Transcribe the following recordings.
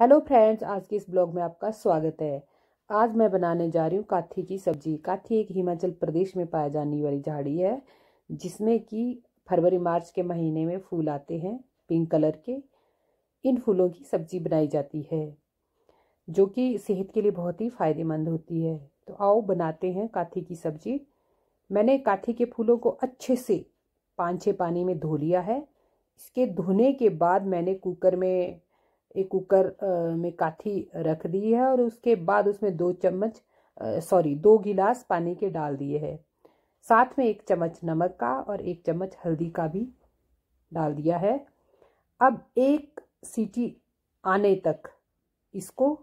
hello friends आज के इस ब्लॉग में आपका स्वागत है आज मैं बनाने जा रही हूँ काथी की सब्जी काथी एक हिमाचल प्रदेश में पाया जाने वाली झाड़ी है जिसमें कि फरवरी मार्च के महीने में फूल आते हैं पिंक कलर के इन फूलों की सब्जी बनाई जाती है जो कि सेहत के लिए बहुत ही फायदेमंद होती है तो आओ बनाते हैं काथी की सब्जी मैंने काथी के फूलों को अच्छे से पाँच छः पानी में धो लिया है इसके धोने के बाद मैंने कुकर में एक कुकर में काठी रख दी है और उसके बाद उसमें दो चम्मच सॉरी दो गिलास पानी के डाल दिए है साथ में एक चम्मच नमक का और एक चम्मच हल्दी का भी डाल दिया है अब एक सीटी आने तक इसको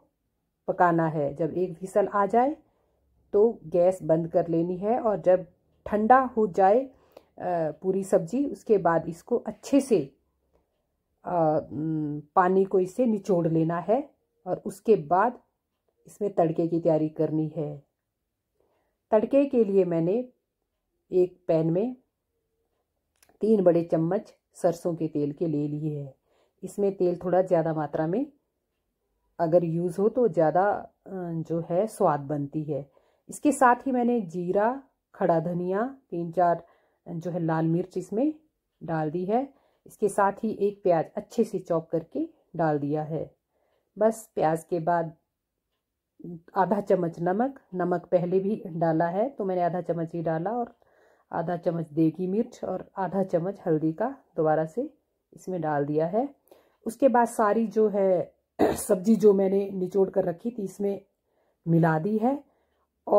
पकाना है जब एक फिसल आ जाए तो गैस बंद कर लेनी है और जब ठंडा हो जाए पूरी सब्जी उसके बाद इसको अच्छे से पानी को इसे निचोड़ लेना है और उसके बाद इसमें तड़के की तैयारी करनी है तड़के के लिए मैंने एक पैन में तीन बड़े चम्मच सरसों के तेल के ले लिए है इसमें तेल थोड़ा ज़्यादा मात्रा में अगर यूज़ हो तो ज़्यादा जो है स्वाद बनती है इसके साथ ही मैंने जीरा खड़ा धनिया तीन चार जो है लाल मिर्च इसमें डाल दी है इसके साथ ही एक प्याज अच्छे से चॉप करके डाल दिया है बस प्याज के बाद आधा चम्मच नमक नमक पहले भी डाला है तो मैंने आधा चम्मच ही डाला और आधा चम्मच देगी मिर्च और आधा चम्मच हल्दी का दोबारा से इसमें डाल दिया है उसके बाद सारी जो है सब्जी जो मैंने निचोड़ कर रखी थी इसमें मिला दी है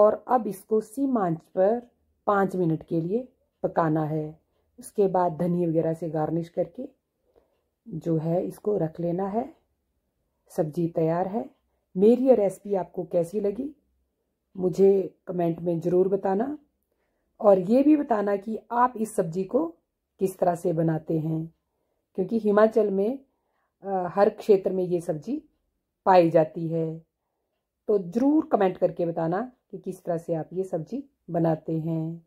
और अब इसको सीम आंच पर पाँच मिनट के लिए पकाना है उसके बाद धनिया वगैरह से गार्निश करके जो है इसको रख लेना है सब्जी तैयार है मेरी ये रेसिपी आपको कैसी लगी मुझे कमेंट में ज़रूर बताना और ये भी बताना कि आप इस सब्जी को किस तरह से बनाते हैं क्योंकि हिमाचल में आ, हर क्षेत्र में ये सब्जी पाई जाती है तो ज़रूर कमेंट करके बताना कि किस तरह से आप ये सब्जी बनाते हैं